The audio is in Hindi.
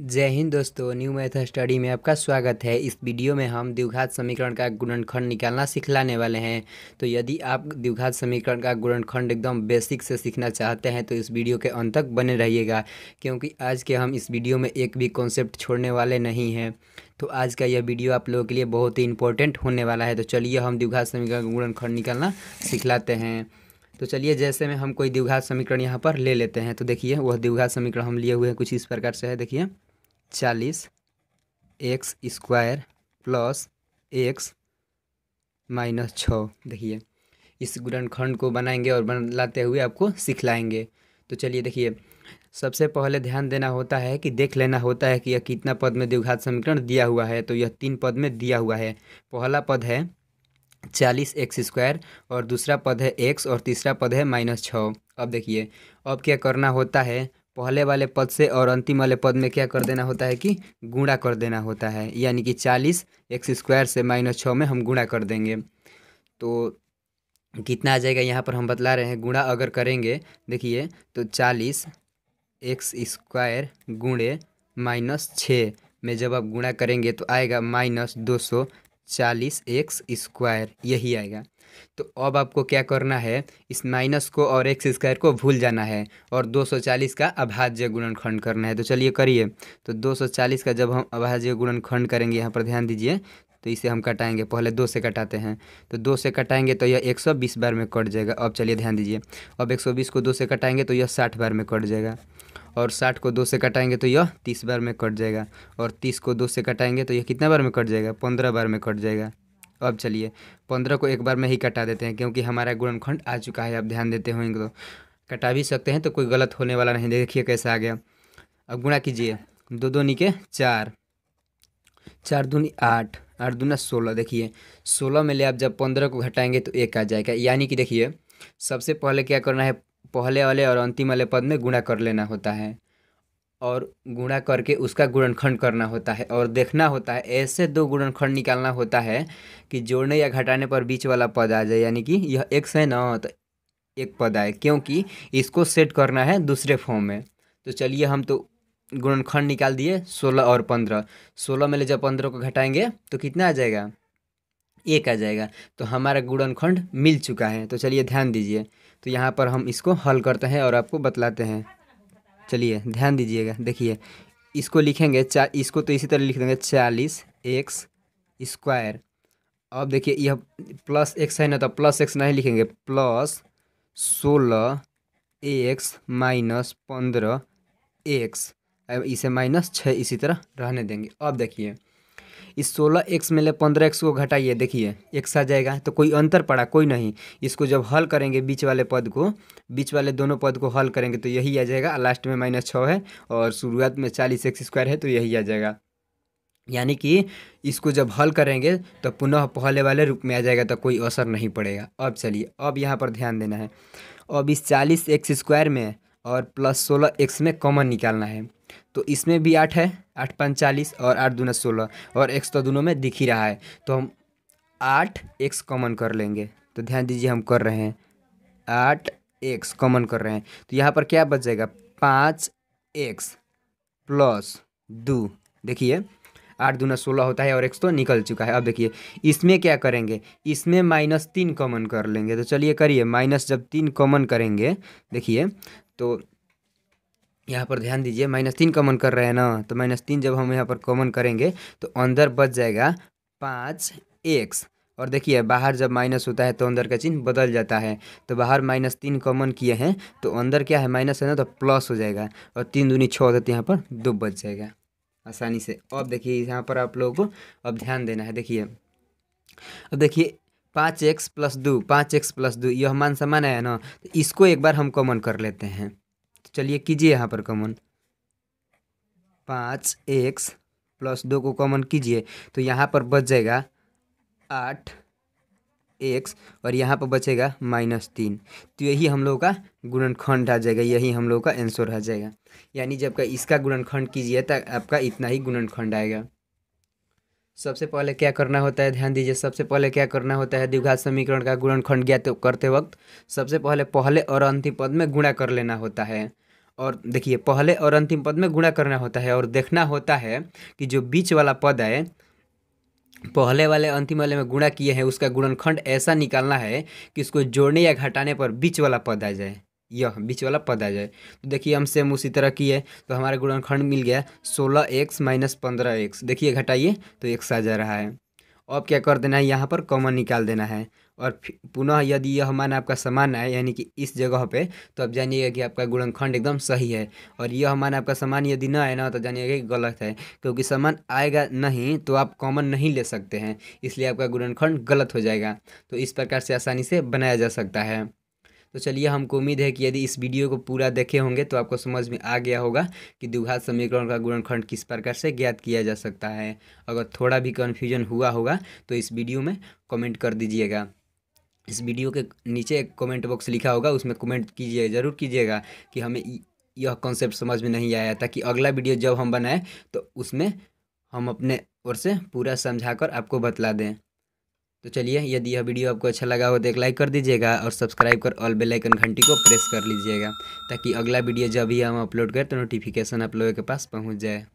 जय हिंद दोस्तों न्यू मैथ स्टडी में आपका स्वागत है इस वीडियो में हम द्विघात समीकरण का गुणनखंड निकालना सिखलाने वाले हैं तो यदि आप द्विघात समीकरण का गुणनखंड एकदम बेसिक से सीखना चाहते हैं तो इस वीडियो के अंत तक बने रहिएगा क्योंकि आज के हम इस वीडियो में एक भी कॉन्सेप्ट छोड़ने वाले नहीं हैं तो आज का यह वीडियो आप लोगों के लिए बहुत ही इंपॉर्टेंट होने वाला है तो चलिए हम द्विघात समीकरण का गुणनखंड निकालना सिखलाते हैं तो चलिए जैसे में हम कोई द्विघात समीकरण यहाँ पर ले लेते हैं तो देखिए वह द्विघात समीकरण हम लिए हुए हैं कुछ इस प्रकार से है देखिए चालीस x square plus x minus छः देखिए इस गुणनखंड को बनाएंगे और बनलाते हुए आपको सिखलाएंगे तो चलिए देखिए सबसे पहले ध्यान देना होता है कि देख लेना होता है कि यह कितना पद में द्विघात समीकरण दिया हुआ है तो यह तीन पद में दिया हुआ है पहला पद है चालीस एक्स स्क्वायर और दूसरा पद है एक्स और तीसरा पद है माइनस छः अब देखिए अब क्या करना होता है पहले वाले पद से और अंतिम वाले पद में क्या कर देना होता है कि गुणा कर देना होता है यानी कि चालीस एक्स स्क्वायर से माइनस छः में हम गुणा कर देंगे तो कितना आ जाएगा यहाँ पर हम बतला रहे हैं गुणा अगर करेंगे देखिए तो चालीस एक्स स्क्वायर गुणे माइनस छः में जब आप गुणा करेंगे तो आएगा माइनस दो सौ चालीस एक्स स्क्वायर यही आएगा तो अब आपको क्या करना है इस माइनस को और एक्स स्क्वायर को भूल जाना है और 240 का अभाज्य गुणनखंड करना है तो चलिए करिए तो 240 का जब हम अभाज्य गुणनखंड करेंगे यहाँ पर ध्यान दीजिए तो इसे हम कटाएंगे पहले दो से कटाते हैं तो दो से कटाएंगे तो यह एक सौ बीस बार में कट जाएगा अब चलिए ध्यान दीजिए अब एक सौ बीस को दो से कटाएंगे तो यह साठ बार में कट जाएगा और साठ को दो से कटाएंगे तो यह तीस बार में कट जाएगा और तीस को दो से कटाएंगे तो यह कितना बार में कट जाएगा पंद्रह बार में कट जाएगा अब चलिए पंद्रह को एक बार में ही कटा देते हैं क्योंकि हमारा गुणनखंड आ चुका है आप ध्यान देते होंगे तो कटा भी सकते हैं तो कोई गलत होने वाला नहीं देखिए कैसा आ गया अब गुणा कीजिए दो दो निके चार चार दूनी आठ आठ दूना सोलह देखिए सोलह में ले आप जब पंद्रह को घटाएंगे तो एक आ जाएगा यानी कि देखिए सबसे पहले क्या करना है पहले वाले और अंतिम वाले पद में गुणा कर लेना होता है और गुणा करके उसका गुणनखंड करना होता है और देखना होता है ऐसे दो गुणनखंड निकालना होता है कि जोड़ने या घटाने पर बीच वाला पद आ जाए यानी कि यह एक है नौ तो एक पद आए क्योंकि इसको सेट करना है दूसरे फॉर्म में तो चलिए हम तो गुणनखंड निकाल दिए सोलह और पंद्रह सोलह में ले जब पंद्रह को घटाएंगे तो कितना आ जाएगा एक आ जाएगा तो हमारा गुणनखंड मिल चुका है तो चलिए ध्यान दीजिए तो यहाँ पर हम इसको हल करते हैं और आपको बतलाते हैं चलिए ध्यान दीजिएगा देखिए इसको लिखेंगे चा इसको तो इसी तरह लिख देंगे चालीस एक्स स्क्वायर अब देखिए यह प्लस एक्स है ना तो प्लस एक्स नहीं लिखेंगे प्लस सोलह एक्स माइनस पंद्रह एक्स इसे माइनस छः इसी तरह रहने देंगे अब देखिए इस सोलह एक्स में ले पंद्रह एक्स को घटाइए देखिए एक्स आ जाएगा तो कोई अंतर पड़ा कोई नहीं इसको जब हल करेंगे बीच वाले पद को बीच वाले दोनों पद को हल करेंगे तो यही आ जाएगा लास्ट में माइनस छः है और शुरुआत में चालीस एक्स स्क्वायर है तो यही आ जाएगा यानी कि इसको जब हल करेंगे तो पुनः पहले वाले रूप में आ जाएगा तो कोई असर नहीं पड़ेगा अब चलिए अब यहाँ पर ध्यान देना है अब इस चालीस एक्स स्क्वायर में और प्लस सोलह एक्स में कॉमन निकालना है तो इसमें भी आठ है आठ पाँच चालीस और आठ दूना सोलह और एक्स तो दोनों में दिख ही रहा है तो हम आठ एक्स कॉमन कर लेंगे तो ध्यान दीजिए हम कर रहे हैं आठ एक्स कॉमन कर रहे हैं तो यहाँ पर क्या बच जाएगा पाँच एक्स प्लस दो देखिए आठ दूना सोलह होता है और एक्स तो निकल चुका है अब देखिए इसमें क्या करेंगे इसमें माइनस तीन कॉमन कर लेंगे तो चलिए करिए माइनस जब तीन कॉमन करेंगे देखिए तो यहाँ पर ध्यान दीजिए माइनस तीन कॉमन कर रहे हैं ना तो माइनस तीन जब हम यहाँ पर कॉमन करेंगे तो अंदर बच जाएगा पाँच एक्स और देखिए बाहर जब माइनस होता है तो अंदर का चिन्ह बदल जाता है तो बाहर माइनस तीन कॉमन किए हैं तो अंदर क्या है माइनस है ना तो प्लस हो जाएगा और तीन दूनी छः होता तो यहाँ पर दो बच जाएगा आसानी से अब देखिए यहाँ पर आप लोगों को अब ध्यान देना है देखिए अब देखिए पाँच एक्स प्लस दो पाँच एक्स प्लस दो यह मान समान आया ना तो इसको एक बार हम कॉमन कर लेते हैं तो चलिए कीजिए यहाँ पर कॉमन पाँच एक्स प्लस दो को कॉमन कीजिए तो यहाँ पर बच जाएगा आठ एक्स और यहाँ पर बचेगा माइनस तीन तो यही हम लोगों का गुणनखंड आ जाएगा यही हम लोगों का आंसर आ जाएगा यानी जब का इसका गुणनखंड कीजिए तो आपका इतना ही गुणनखंड आएगा सबसे पहले क्या करना होता है ध्यान दीजिए सबसे पहले क्या करना होता है द्विघात समीकरण का गुणनखंड ज्ञात करते वक्त सबसे पहले पहले और अंतिम पद में गुणा कर लेना होता है और देखिए पहले और अंतिम पद में गुणा करना होता है और देखना होता है कि जो बीच वाला पद है पहले वाले अंतिम वाले में गुणा किए हैं उसका गुणनखंड ऐसा निकालना है कि इसको जोड़ने या घटाने पर बीच वाला पद आ जाए यह बीच वाला पद आ जाए तो देखिए हम सेम उसी तरह की है तो हमारा गुणनखंड मिल गया सोलह एक्स माइनस पंद्रह एक्स देखिए घटाइए तो एक आ जा रहा है अब क्या कर देना है यहाँ पर कॉमन निकाल देना है और पुनः यदि यह मान आपका समान है यानी कि इस जगह पे तो आप जानिएगा कि आपका गुणनखंड एकदम सही है और यह मान आपका समान यदि ना आए ना तो जानिएगा कि गलत है क्योंकि समान आएगा नहीं तो आप कॉमन नहीं ले सकते हैं इसलिए आपका गुणनखंड गलत हो जाएगा तो इस प्रकार से आसानी से बनाया जा सकता है तो चलिए हमको उम्मीद है कि यदि इस वीडियो को पूरा देखे होंगे तो आपको समझ में आ गया होगा कि द्विघात समीकरण का गुणनखंड किस प्रकार से ज्ञात किया जा सकता है अगर थोड़ा भी कन्फ्यूजन हुआ होगा तो इस वीडियो में कॉमेंट कर दीजिएगा इस वीडियो के नीचे एक कॉमेंट बॉक्स लिखा होगा उसमें कमेंट कीजिए ज़रूर कीजिएगा कि हमें यह कॉन्सेप्ट समझ में नहीं आया ताकि अगला वीडियो जब हम बनाएं तो उसमें हम अपने ओर से पूरा समझाकर आपको बतला दें तो चलिए यदि यह वीडियो आपको अच्छा लगा हो तो एक लाइक कर दीजिएगा और सब्सक्राइब कर ऑल बेल आइकन घंटी को प्रेस कर लीजिएगा ताकि अगला वीडियो जब भी हम अपलोड करें तो नोटिफिकेशन आप लोगों के पास पहुंच जाए